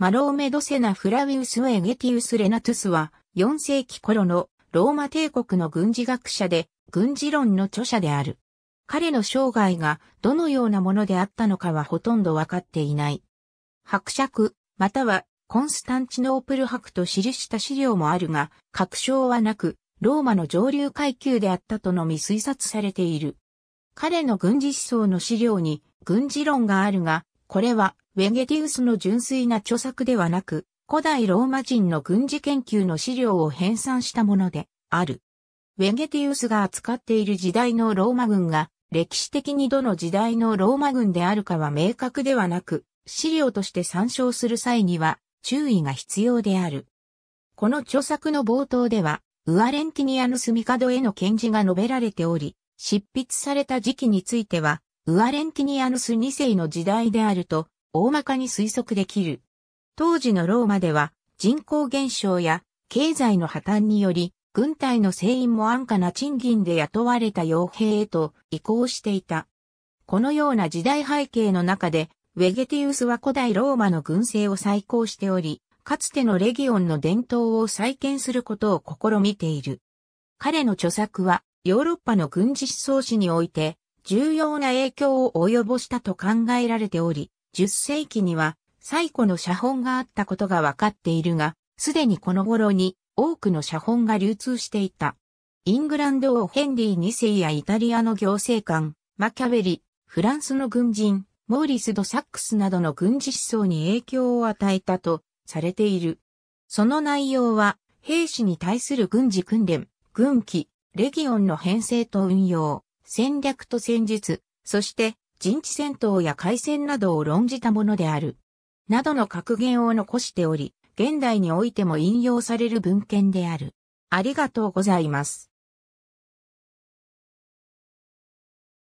マローメドセナ・フラウィウス・ウェゲティウス・レナトゥスは、4世紀頃のローマ帝国の軍事学者で、軍事論の著者である。彼の生涯がどのようなものであったのかはほとんどわかっていない。伯爵、またはコンスタンチノープル伯と記した資料もあるが、確証はなく、ローマの上流階級であったとのみ推察されている。彼の軍事思想の資料に軍事論があるが、これは、ウェゲティウスの純粋な著作ではなく、古代ローマ人の軍事研究の資料を編纂したもので、ある。ウェゲティウスが扱っている時代のローマ軍が、歴史的にどの時代のローマ軍であるかは明確ではなく、資料として参照する際には、注意が必要である。この著作の冒頭では、ウアレンティニアヌス帝への検事が述べられており、執筆された時期については、ウアレンティニアヌス2世の時代であると、大まかに推測できる。当時のローマでは、人口減少や経済の破綻により、軍隊の船員も安価な賃金で雇われた傭兵へと移行していた。このような時代背景の中で、ウェゲティウスは古代ローマの軍政を再興しており、かつてのレギオンの伝統を再建することを試みている。彼の著作は、ヨーロッパの軍事思想史において、重要な影響を及ぼしたと考えられており、10世紀には最古の写本があったことが分かっているが、すでにこの頃に多くの写本が流通していた。イングランド王ヘンリー2世やイタリアの行政官、マキャベリ、フランスの軍人、モーリス・ド・サックスなどの軍事思想に影響を与えたとされている。その内容は、兵士に対する軍事訓練、軍機、レギオンの編成と運用、戦略と戦術、そして陣地戦闘や海戦などを論じたものである。などの格言を残しており、現代においても引用される文献である。ありがとうございます。